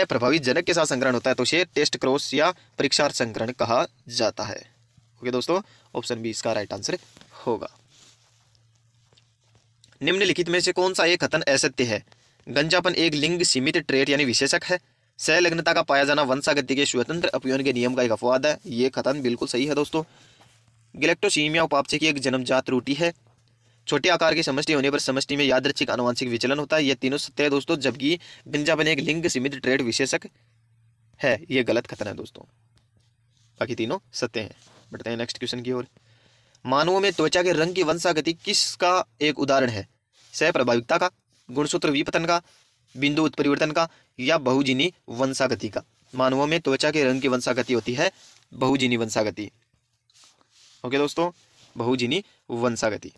अप्रभावी जनक के साथ संकरण होता है तो उसे टेस्ट क्रॉस या परीक्षार्थ संकरण कहा जाता है ओके दोस्तों ऑप्शन बी इसका राइट आंसर होगा निम्नलिखित में से कौन सा एक कथन असत्य है गंजापन एक लिंग सीमित ट्रेट यानी विशेषक है सहलग्नता का पाया जाना वंशागति के स्वतंत्र अपयोन के नियम का एक अपवाद है ये खतन बिल्कुल सही है दोस्तों गिलेक्टोसीमिया उपापचय की एक जन्मजात रूटी है छोटे आकार की समष्टि होने पर समष्टि में यादृच्छिक आनुवंशिक विचलन होता है ये तीनों सत्य है दोस्तों जबकि गंजापन एक लिंग सीमित ट्रेड विशेषक है ये गलत खतन है दोस्तों बाकी तीनों सत्य हैं बढ़ते हैं नेक्स्ट क्वेश्चन की ओर मानवों में त्वचा के रंग की वंशागति किसका एक उदाहरण है सह प्रभाविकता का गुणसूत्र विपतन का बिंदु उत्परिवर्तन का या बहुजिनी वंशागति का मानवों में त्वचा के रंग की वंशागति होती है बहुजिनी वंशागति ओके दोस्तों बहुजिनी वंशागति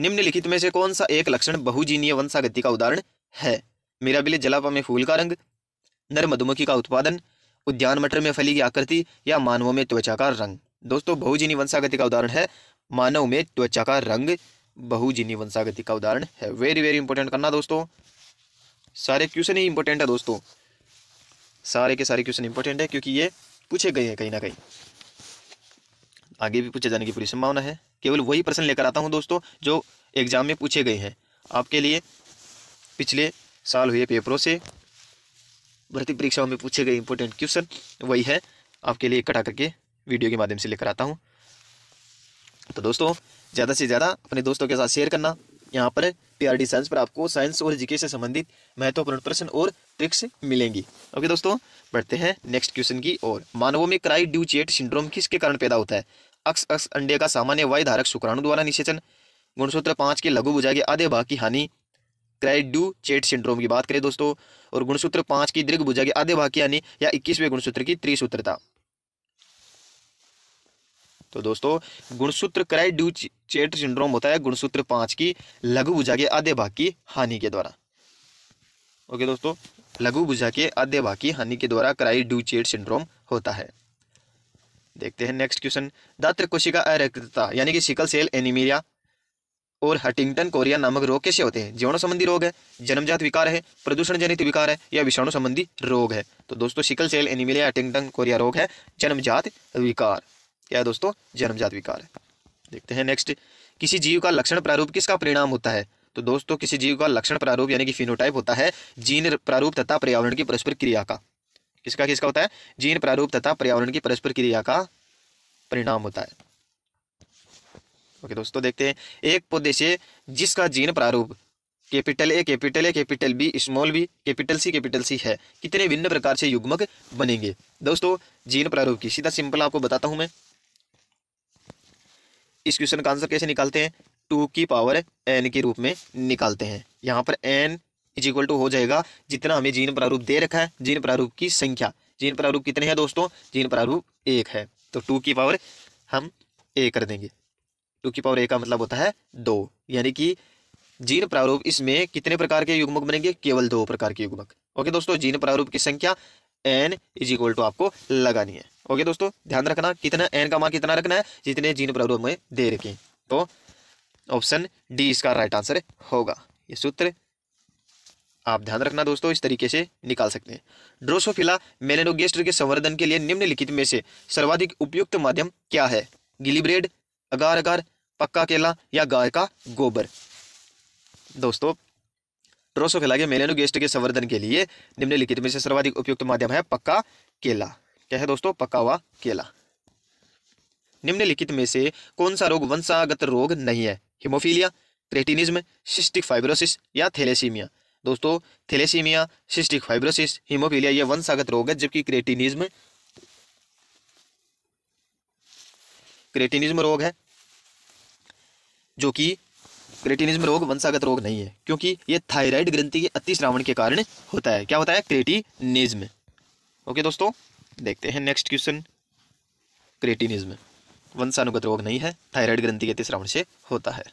निम्नलिखित में से कौन सा एक लक्षण बहुजीनीय वंशागति का उदाहरण है मेरा बिले जलापा में फूल का रंग नर मधुमक्खी का उत्पादन उद्यान मटर में फली की आकृति या मानवों में त्वचा का रंग दोस्तों बहुजीनी वंशागति का उदाहरण है मानव में त्वचा का रंग बहुजीनी वंशागति का उदाहरण है वेरी वेरी इंपॉर्टेंट करना दोस्तों सारे क्वेश्चन ही इंपॉर्टेंट है दोस्तों सारे के सारे क्वेश्चन इंपॉर्टेंट है क्योंकि ये पूछे गए हैं कहीं ना कहीं आगे भी पूछे जाने की पूरी संभावना है केवल वही प्रश्न लेकर आता हूँ दोस्तों जो एग्जाम में पूछे गए हैं आपके लिए पिछले साल हुए पेपरों से भर्ती परीक्षाओं में पूछे गए इंपॉर्टेंट क्वेश्चन वही है आपके लिए इकट्ठा करके वीडियो के माध्यम से लेकर आता हूँ तो दोस्तों ज़्यादा से ज़्यादा अपने दोस्तों के साथ शेयर करना यहाँ पर पीआरडी साइंस पर आपको साइंस और जीके से संबंधित महत्वपूर्ण प्रश्न और ट्रिक्स मिलेंगी ओके दोस्तों बढ़ते हैं नेक्स्ट क्वेश्चन की और मानवों में क्राई ड्यूचिएट सिंड्रोम किसके कारण पैदा होता है अक्स अक्स अंडे का सामान्य वाय धारक शुक्राणु द्वारा निषेचन गुणसूत्र पाँच के लघु बुझा के आधे भाग की हानि क्राइडू चेट सिंड्रोम की बात करें दोस्तों और गुणसूत्र पाँच की दीर्घ बुझा के आधे भाग की हानि या इक्कीसवें गुणसूत्र की त्रिसूत्रता तो दोस्तों गुणसूत्र क्रय ड्यू चेट सिंड्रोम होता है गुणसूत्र पांच की लघु भुजा के आधे भाग की हानि के द्वारा ओके दोस्तों लघु भुजा के आधे भाग की हानि के द्वारा क्राई ड्यू चेट सिंड्रोम होता है देखते हैं नेक्स्ट क्वेश्चन दात्र कोशिका अरक्तता यानी कि सिकल सेल एनीमिया और हटिंगटन कोरिया नामक रोग कैसे होते हैं जीवाणु संबंधी रोग है जन्मजात विकार है प्रदूषण जनित विकार है या विषाणु संबंधी रोग है तो दोस्तों sickle cell anaemia Huntington chorea रोग है जन्मजात विकार क्या है दोस्तों जन्मजात विकार है देखते हैं नेक्स्ट किसी जीव का लक्षण प्रारूप किसका परिणाम होता है तो दोस्तों किसी जीव का लक्षण प्रारूप यानी कि फिनोटाइप होता है जीन प्रारूप तथा पर्यावरण की परस्पर क्रिया का किसका किसका होता है जीन प्रारूप तथा पर्यावरण की परस्पर क्रिया का परिणाम होता है ओके दोस्तों देखते हैं एक पौधे से जिसका जीन प्रारूप capital A capital A capital B small B capital C capital C है कितने भिन्न प्रकार से युग्मक बनेंगे दोस्तों जीन प्रारूप की सीधा सिंपल आपको बताता हूं मैं इस क्वेश्चन का आंसर कैसे निकालते हैं टू की पावर एन के रूप में निकालते हैं यहाँ पर एन इज इक्वल टू हो जाएगा जितना हमें जीन प्रारूप दे रखा है जीन प्रारूप की संख्या जीन प्रारूप कितने हैं दोस्तों जीन प्रारूप एक है तो टू की पावर हम ए कर देंगे टू की पावर ए का मतलब होता है दो यानी कि जीन प्रारूप इसमें कितने प्रकार के युग्मक बनेंगे केवल दो प्रकार के युग्मक ओके दोस्तों जीन प्रारूप की संख्या एन इज इक्वल टू आपको लगानी है ओके दोस्तों ध्यान रखना कितना एन का मान कितना रखना है जितने जीन प्रारूप में दे रखे तो ऑप्शन डी इसका राइट आंसर होगा ये सूत्र आप ध्यान रखना दोस्तों इस तरीके से निकाल सकते हैं ड्रोसोफिला मेलेनोगेस्टर के संवर्धन के लिए निम्नलिखित में से सर्वाधिक उपयुक्त माध्यम क्या है गिली ब्रेड अगार अगार पक्का केला या गाय का गोबर दोस्तों ड्रोसोफिला के गेस्ट के संवर्धन के लिए निम्नलिखित में से सर्वाधिक उपयुक्त माध्यम है पक्का केला क्या है दोस्तों पक्का हुआ केला निम्नलिखित में से कौन सा रोग वंशागत रोग नहीं है हिमोफीलिया क्रेटिनिज्म सिस्टिक फाइब्रोसिस या थैलेसीमिया दोस्तों थैलेसीमिया सिस्टिक फाइब्रोसिस हिमोफीलिया ये वंशागत रोग है जबकि क्रेटिनिज्म क्रेटिनिज्म रोग है जो कि क्रेटिनिज्म रोग वंशागत रोग नहीं है क्योंकि ये थायराइड ग्रंथि के अतिश्रावण के कारण होता है क्या होता है क्रेटिनिज्म ओके दोस्तों देखते हैं नेक्स्ट क्वेश्चन क्रेटिनिज्म वंशानुगत रोग नहीं है थायराइड ग्रंथि के श्रावण से होता है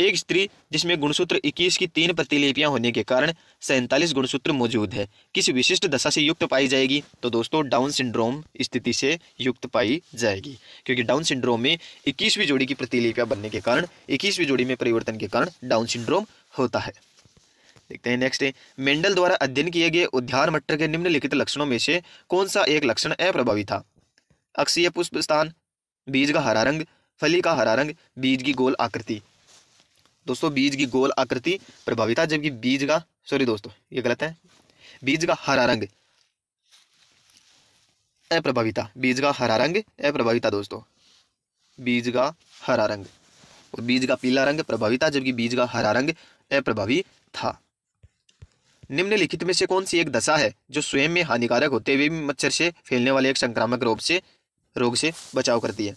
एक स्त्री जिसमें गुणसूत्र 21 की तीन प्रतिलिपियां होने के कारण सैंतालीस गुणसूत्र मौजूद है किस विशिष्ट दशा से युक्त पाई जाएगी तो दोस्तों डाउन सिंड्रोम स्थिति से युक्त पाई जाएगी क्योंकि डाउन सिंड्रोम में इक्कीसवीं जोड़ी की प्रतिलिपियां बनने के कारण इक्कीसवीं जोड़ी में परिवर्तन के कारण डाउन सिंड्रोम होता है देखते हैं नेक्स्ट है मेंडल द्वारा अध्ययन किए गए उद्यान मट्टर के निम्नलिखित लक्षणों में से कौन सा एक लक्षण अप्रभावी था अक्षीय पुष्प स्थान बीज का हरा रंग फली का हरा रंग बीज की गोल आकृति दोस्तों बीज की गोल आकृति प्रभावित जबकि बीज का सॉरी दोस्तों ये गलत है बीज का हरा रंग अप्रभाविता बीज का हरा रंग अप्रभाविता दोस्तों बीज का हरा रंग और बीज का पीला रंग प्रभाविता जबकि बीज का हरा रंग अप्रभावी था निम्नलिखित में से कौन सी एक दशा है जो स्वयं में हानिकारक होते हुए भी मच्छर से फैलने वाले एक संक्रामक रोग से रोग से बचाव करती है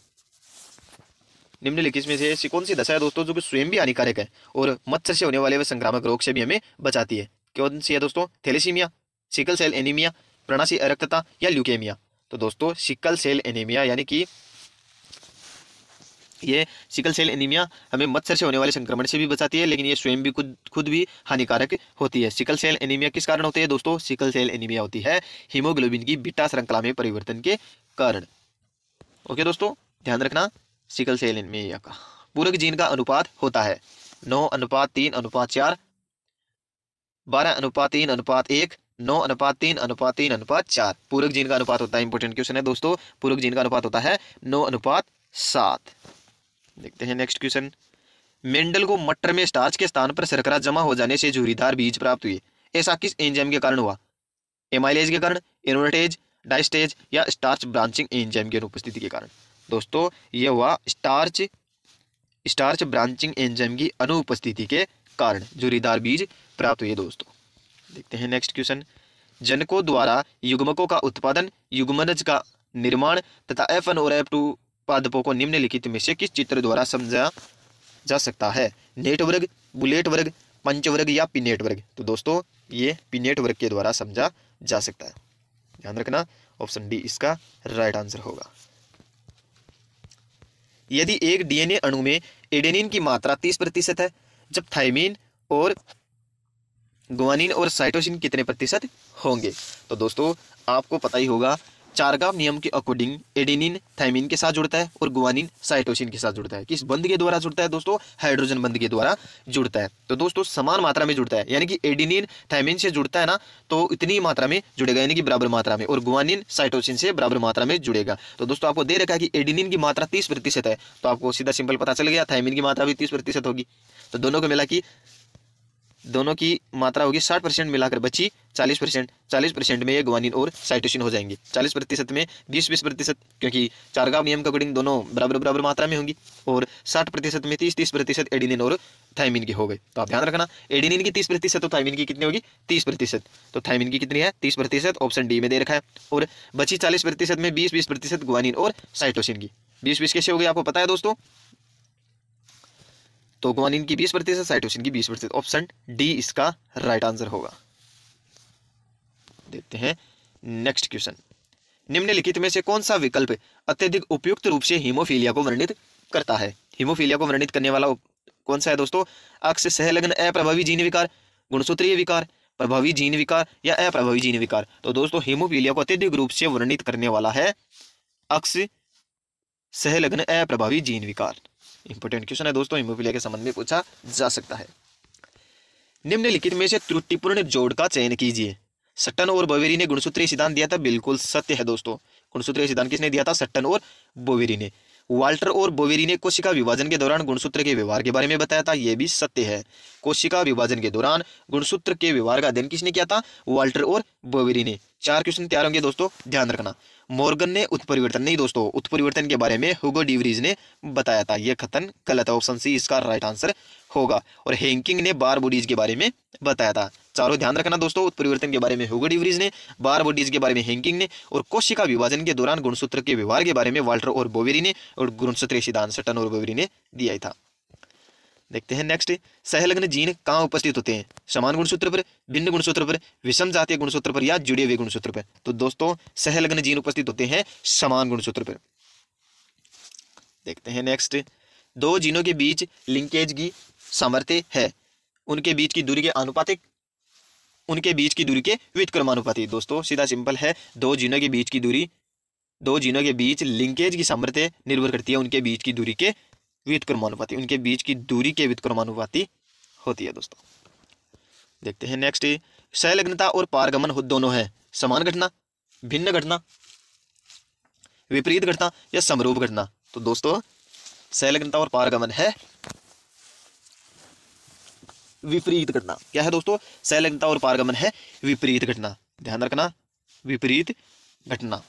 निम्नलिखित में से ऐसी कौन सी दशा है दोस्तों जो कि स्वयं भी हानिकारक है और मच्छर से होने वाले वे संक्रामक रोग से भी हमें बचाती है कौन सी है दोस्तों थैलेसीमिया सिकल सेल एनीमिया प्रणासी अरक्तता या ल्यूकेमिया तो दोस्तों सिकल सेल एनीमिया यानी कि ये सिकल सेल एनीमिया हमें मच्छर से होने वाले संक्रमण से भी बचाती है लेकिन ये स्वयं भी खुद खुद भी हानिकारक होती है सिकल सेल एनीमिया किस कारण होती है दोस्तों सिकल सेल एनीमिया होती है हीमोग्लोबिन की बिटा श्रृंखला में परिवर्तन के कारण ओके दोस्तों ध्यान रखना सिकल सेल एनीमिया का पूरक जीन का अनुपात होता है नौ अनुपात तीन अनुपात चार बारह अनुपात तीन अनुपात एक नौ अनुपात तीन अनुपात तीन अनुपात चार पूरक जीन का अनुपात होता है इंपोर्टेंट क्वेश्चन है दोस्तों पूरक जीन का अनुपात होता है नौ अनुपात सात देखते हैं नेक्स्ट क्वेश्चन मेंडल को मटर में स्टार्च के स्थान पर सरकरा जमा हो जाने से झूरीदार बीज प्राप्त हुए ऐसा किस एंजाइम के कारण हुआ एमाइलेज के कारण एनोटेज डाइस्टेज या स्टार्च ब्रांचिंग एंजाइम की अनुपस्थिति के कारण दोस्तों ये हुआ स्टार्च स्टार्च ब्रांचिंग एंजाइम की अनुपस्थिति के कारण जुरीदार बीज प्राप्त हुए दोस्तों देखते हैं नेक्स्ट क्वेश्चन जनकों द्वारा युग्मकों का उत्पादन युग्मनज का निर्माण तथा एफ एन और एफ टू पादपों को निम्नलिखित में से किस चित्र द्वारा समझा जा सकता है नेट वर्ग बुलेट वर्ग पंचवर्ग या पिनेट वर्ग तो दोस्तों ये पिनेट वर्ग के द्वारा समझा जा सकता है ध्यान रखना ऑप्शन डी इसका राइट आंसर होगा यदि एक डीएनए अणु में एडेनिन की मात्रा तीस प्रतिशत है जब थाइमिन और गुआनिन और साइटोसिन कितने प्रतिशत होंगे तो दोस्तों आपको पता ही होगा चारगाव नियम के अकॉर्डिंग एडिनिन थाइमिन के साथ जुड़ता है और गुआनिन साइटोसिन के साथ जुड़ता है किस बंद के द्वारा जुड़ता है दोस्तों हाइड्रोजन बंद के द्वारा जुड़ता है तो दोस्तों समान मात्रा में जुड़ता है यानी कि एडिनिन थाइमिन से जुड़ता है ना तो इतनी मात्रा में जुड़ेगा यानी कि बराबर मात्रा में और गुआनिन साइटोसिन से बराबर मात्रा में जुड़ेगा तो दोस्तों आपको दे रखा है कि एडिनिन की मात्रा तीस है तो आपको सीधा सिंपल पता चल गया थाइमिन की मात्रा भी तीस होगी तो दोनों को मिला कि दोनों की मात्रा होगी साठ परसेंट मिलाकर बची चालीस परसेंट चालीस परसेंट में ये ग्वानिन और साइटोसिन हो जाएंगे चालीस प्रतिशत में बीस बीस प्रतिशत क्योंकि चारगाव नियम के अकॉर्डिंग दोनों बराबर बराबर मात्रा में होंगी और साठ प्रतिशत में तीस तीस प्रतिशत एडिनिन और थाइमिन की हो गई तो आप ध्यान रखना एडिनिन की तीस प्रतिशत और तो थाइमिन की कितनी होगी तीस प्रतिशत तो थाइमिन की कितनी है तीस प्रतिशत ऑप्शन डी में दे रखा है और बची चालीस प्रतिशत में बीस बीस प्रतिशत ग्वानिन और साइटोसिन की बीस बीस कैसे हो गई आपको पता है दोस्तों तो गुआनिन की बीस प्रतिशत साइटोसिन की बीस प्रतिशत ऑप्शन डी इसका राइट आंसर होगा देखते हैं नेक्स्ट क्वेश्चन निम्नलिखित में से कौन सा विकल्प अत्यधिक उपयुक्त रूप से हीमोफीलिया को वर्णित करता है हीमोफीलिया को वर्णित करने वाला कौन सा है दोस्तों अक्ष सहलग्न अप्रभावी जीन विकार गुणसूत्रीय विकार प्रभावी जीन विकार या अप्रभावी जीन विकार तो दोस्तों हीमोफीलिया को अत्यधिक रूप से वर्णित करने वाला है अक्ष सहलग्न अप्रभावी जीन विकार इंपोर्टेंट क्वेश्चन है दोस्तों हिमोफिलिया के संबंध में पूछा जा सकता है निम्नलिखित में से त्रुटिपूर्ण जोड़ का चयन कीजिए सट्टन और बवेरी ने गुणसूत्री सिद्धांत दिया था बिल्कुल सत्य है दोस्तों गुणसूत्रीय सिद्धांत किसने दिया था सट्टन और बोवेरी ने वाल्टर और बोवेरी ने कोशिका विभाजन के दौरान गुणसूत्र के व्यवहार के बारे में बताया था यह भी सत्य है कोशिका विभाजन के दौरान गुणसूत्र के व्यवहार का अध्ययन किसने किया था वाल्टर और बोवेरी ने चार क्वेश्चन तैयार होंगे दोस्तों ध्यान रखना मॉर्गन ने उत्परिवर्तन नहीं दोस्तों उत्परिवर्तन के बारे में हुगो डिवरीज ने बताया था यह कथन गलत है ऑप्शन सी इसका राइट आंसर होगा और हेंकिंग ने बार बुडीज के बारे में बताया था चारों ध्यान रखना दोस्तों उत्परिवर्तन के बारे में हुगो डिवरीज ने बार बुडीज के बारे में हेंकिंग ने और कोशिका विभाजन के दौरान गुणसूत्र के व्यवहार के बारे में वाल्टर और बोवेरी ने और गुणसूत्र सिद्धांत सटन और बोवेरी ने दिया था देखते हैं नेक्स्ट सहलग्न जीन कहाँ उपस्थित होते हैं समान गुणसूत्र पर भिन्न गुणसूत्र पर विषम जातीय गुणसूत्र पर या जुड़े हुए गुणसूत्र पर तो दोस्तों सहलग्न जीन उपस्थित होते हैं समान गुणसूत्र पर देखते हैं नेक्स्ट दो जीनों के बीच लिंकेज की सामर्थ्य है उनके बीच की दूरी के अनुपातिक उनके बीच की दूरी के व्युतक्रमानुपाती दोस्तों सीधा सिंपल है दो जीनों के बीच की दूरी दो जीनों के बीच लिंकेज की सामर्थ्य निर्भर करती है उनके बीच की दूरी के व्युतक्रमानुपाती उनके बीच की दूरी के क्रमानुपाति होती है दोस्तों देखते हैं नेक्स्ट सहलग्नता और पारगमन दोनों है समान घटना भिन्न घटना विपरीत घटना या समरूप घटना तो दोस्तों सहलग्नता और पारगमन है विपरीत घटना क्या है दोस्तों सहलग्नता और पारगमन है विपरीत घटना ध्यान रखना विपरीत घटना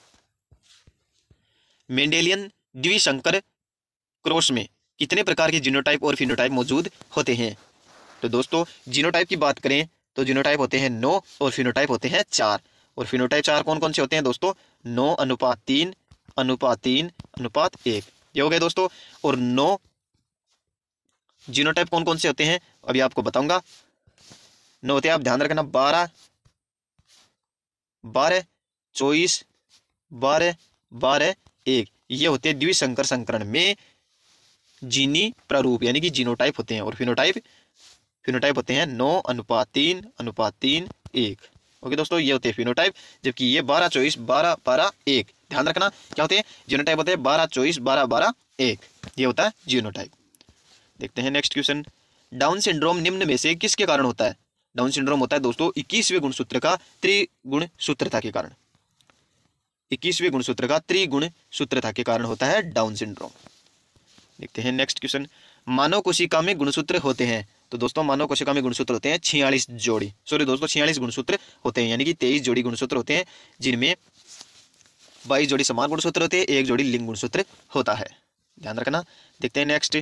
मेंडेलियन द्विशंकर क्रोश में कितने प्रकार के जीनोटाइप और फिनोटाइप मौजूद होते हैं तो दोस्तों जीनोटाइप की बात करें तो जीनोटाइप होते हैं नौ और फिनोटाइप होते हैं चार और फिनोटाइप चार कौन कौन से होते हैं दोस्तों नौ अनुपात तीन अनुपात तीन अनुपात एक ये हो गए दोस्तों और नौ जीनोटाइप कौन कौन से होते हैं अभी आपको बताऊंगा नौ होते हैं आप ध्यान रखना बारह बारह चौबीस बारह बारह एक ये होते हैं द्विशंकर संकरण में जीनी प्रारूप यानी कि जीनोटाइप होते हैं और फिनोटाइप फिनोटाइप होते हैं नौ अनुपात तीन अनुपात तीन एक ओके दोस्तों ये होते हैं फिनोटाइप जबकि ये बारह चौबीस बारह बारह एक ध्यान रखना क्या होते हैं जीनोटाइप होते हैं बारह चौबीस बारह बारह एक ये होता है जीनोटाइप देखते हैं नेक्स्ट क्वेश्चन डाउन सिंड्रोम निम्न में से किसके कारण होता है डाउन सिंड्रोम होता है दोस्तों इक्कीसवें गुणसूत्र का त्रिगुण सूत्रता के कारण इक्कीसवें गुणसूत्र का त्रिगुण सूत्रता के कारण होता है डाउन सिंड्रोम देखते हैं नेक्स्ट क्वेश्चन मानव कोशिका में गुणसूत्र होते हैं तो दोस्तों मानव कोशिका में गुणसूत्र होते हैं छियालीस जोड़ी सॉरी दोस्तों छियालीस गुणसूत्र होते हैं यानी कि तेईस जोड़ी गुणसूत्र होते हैं जिनमें बाईस जोड़ी समान गुणसूत्र होते हैं एक जोड़ी लिंग गुणसूत्र होता है ध्यान रखना देखते हैं नेक्स्ट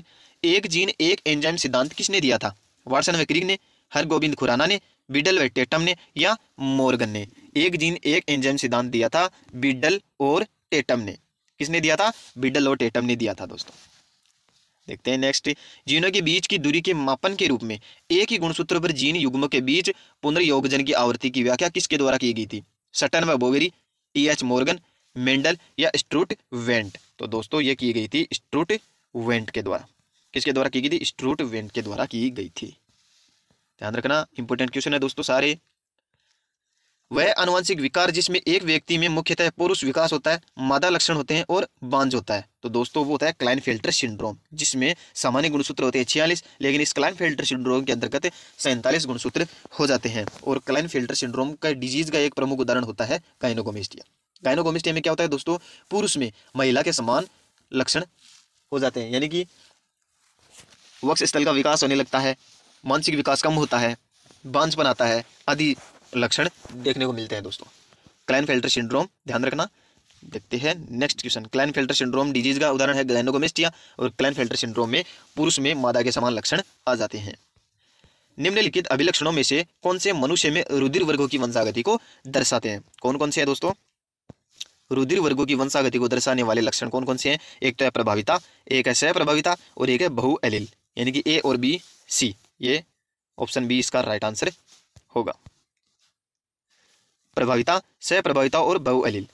एक जीन एक एंजाइम सिद्धांत किसने दिया था वार्सन वक्रिक ने हर गोविंद खुराना ने बिडल व टेटम ने या मोर्गन ने एक जीन एक एंजाइम सिद्धांत दिया था बिडल और टेटम ने किसने दिया था बिडल और टेटम ने दिया था दोस्तों देखते हैं नेक्स्ट जीनों के बीच की दूरी के मापन के रूप में एक ही गुणसूत्र पर जीन युग्म के बीच पुनर्योगजन की आवृत्ति की व्याख्या किसके द्वारा की गई थी सटन व Boveri T H Morgan Mendel या स्ट्रूट वेंट तो दोस्तों ये की गई थी स्ट्रूट वेंट के द्वारा किसके द्वारा की गई थी स्ट्रूट वेंट के द्वारा की गई थी ध्यान रखना इंपोर्टेंट क्वेश्चन है दोस्तों सारे वह अनुवंशिक विकार जिसमें एक व्यक्ति में मुख्यतः पुरुष विकास होता है मादा लक्षण होते हैं और बांझ होता है तो दोस्तों वो होता है क्लाइन फिल्टर सिंड्रोम जिसमें सामान्य गुणसूत्र होते हैं छियालीस लेकिन इस क्लाइन फिल्टर सिंड्रोम के अंतर्गत सैंतालीस गुणसूत्र हो जाते हैं और क्लाइन फिल्टर सिंड्रोम का डिजीज का एक प्रमुख उदाहरण होता है काइनोकोमिस्टिया गायनोकोमिस्टिया में क्या होता है दोस्तों पुरुष में महिला के समान लक्षण हो जाते हैं यानी कि वक्ष स्थल का विकास होने लगता है मानसिक विकास कम होता है बांझपन आता है आदि लक्षण देखने को मिलते हैं दोस्तों क्लाइन फिल्टर सिंड्रोम ध्यान रखना देखते हैं next question Klinefelter syndrome disease का उदाहरण है ग्लैनोगोमेस्टिया और क्लाइन फिल्टर सिंड्रोम में पुरुष में मादा के समान लक्षण आ जाते हैं निम्नलिखित अभिलक्षणों में से कौन से मनुष्य में रुधिर वर्गों की वंशागति को दर्शाते हैं कौन कौन से है दोस्तों रुधिर वर्गों की वंशागति को दर्शाने वाले लक्षण कौन कौन से हैं एक तो है प्रभाविता एक है सह प्रभाविता और एक है बहु एलिल यानी कि ए और बी सी ये ऑप्शन बी इसका राइट आंसर होगा प्रभाविता सह प्रभाविता और बहुअलील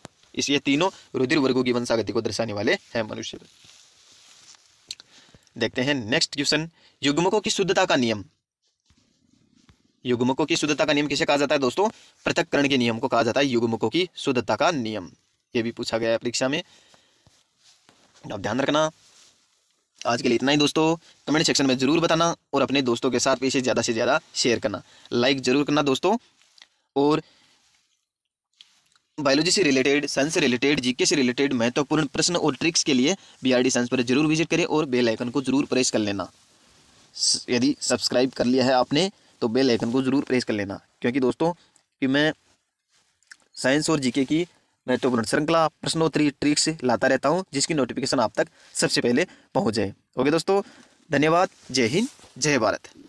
इस ये तीनों रुधिर वर्गों की वंशागति को दर्शाने वाले हैं मनुष्य देखते हैं नेक्स्ट क्वेश्चन युग्मकों की शुद्धता का नियम युग्मकों की शुद्धता का नियम किसे कहा जाता है दोस्तों पृथककरण के नियम को कहा जाता है युग्मकों की शुद्धता का नियम ये भी पूछा गया है परीक्षा में अब ध्यान रखना आज के लिए इतना ही दोस्तों कमेंट सेक्शन में ज़रूर बताना और अपने दोस्तों के साथ भी इसे ज़्यादा से ज़्यादा शेयर करना लाइक ज़रूर करना दोस्तों और बायोलॉजी से रिलेटेड साइंस से रिलेटेड जीके से रिलेटेड महत्वपूर्ण प्रश्न और ट्रिक्स के लिए बी डी साइंस पर जरूर विजिट करें और बेल आइकन को जरूर प्रेस कर लेना यदि सब्सक्राइब कर लिया है आपने तो बेल आइकन को जरूर प्रेस कर लेना क्योंकि दोस्तों कि मैं साइंस और जीके की महत्वपूर्ण श्रृंखला प्रश्नोत्तरी ट्रिक्स लाता रहता हूँ जिसकी नोटिफिकेशन आप तक सबसे पहले पहुँच जाए ओके दोस्तों धन्यवाद जय हिंद जय भारत